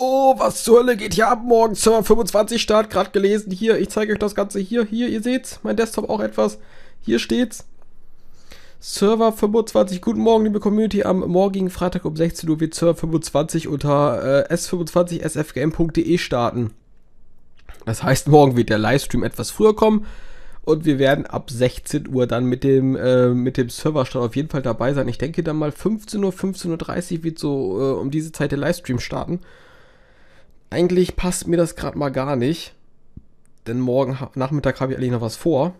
oh, was zur Hölle geht hier ab morgen? Server 25 Start, gerade gelesen. Hier, ich zeige euch das Ganze hier. Hier, ihr seht's, mein Desktop auch etwas. Hier steht's. Server 25. Guten Morgen, liebe Community. Am morgigen Freitag um 16 Uhr wird Server 25 unter äh, s25sfgm.de starten. Das heißt, morgen wird der Livestream etwas früher kommen und wir werden ab 16 Uhr dann mit dem, äh, mit dem Serverstart auf jeden Fall dabei sein. Ich denke dann mal 15 Uhr, 15.30 Uhr wird so äh, um diese Zeit der Livestream starten eigentlich passt mir das gerade mal gar nicht. Denn morgen Nachmittag habe ich eigentlich noch was vor.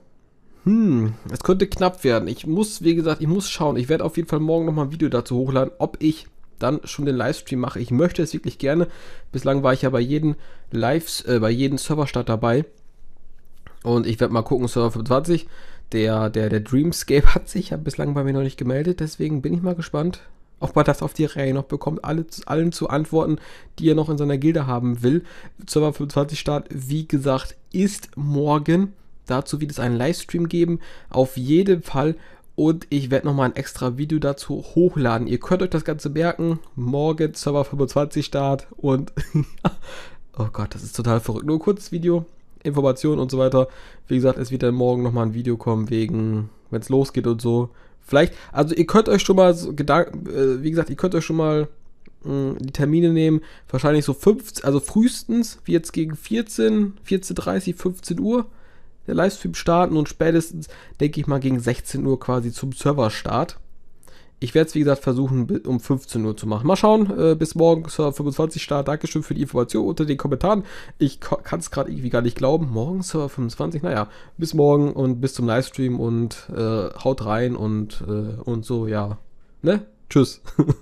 Hm, es könnte knapp werden. Ich muss, wie gesagt, ich muss schauen. Ich werde auf jeden Fall morgen nochmal ein Video dazu hochladen, ob ich dann schon den Livestream mache. Ich möchte es wirklich gerne. Bislang war ich ja bei jedem Lives, äh, bei jedem Serverstart dabei. Und ich werde mal gucken, Server 25. Der, der, der Dreamscape hat sich ja bislang bei mir noch nicht gemeldet, deswegen bin ich mal gespannt ob man das auf die Reihe noch bekommt, alle, allen zu antworten, die er noch in seiner Gilde haben will. Server 25 Start, wie gesagt, ist morgen. Dazu wird es einen Livestream geben. Auf jeden Fall. Und ich werde nochmal ein extra Video dazu hochladen. Ihr könnt euch das Ganze merken. Morgen Server 25 Start. Und oh Gott, das ist total verrückt. Nur kurzes Video. Informationen und so weiter. Wie gesagt, es wird dann morgen nochmal ein Video kommen, wegen, wenn es losgeht und so, Vielleicht, also ihr könnt euch schon mal, so Gedanken, äh, wie gesagt, ihr könnt euch schon mal mh, hm, die Termine nehmen. Wahrscheinlich so 15, also frühestens, wie jetzt gegen 14, 14.30, 15 Uhr der Livestream starten und spätestens, denke ich mal, gegen 16 Uhr quasi zum Serverstart. Ich werde es, wie gesagt, versuchen, um 15 Uhr zu machen. Mal schauen. Äh, bis morgen zur 25 Start. Dankeschön für die Information unter den Kommentaren. Ich kann es gerade irgendwie gar nicht glauben. Morgen zur 25. Naja, bis morgen und bis zum Livestream und äh, haut rein und, äh, und so, ja. Ne? Tschüss.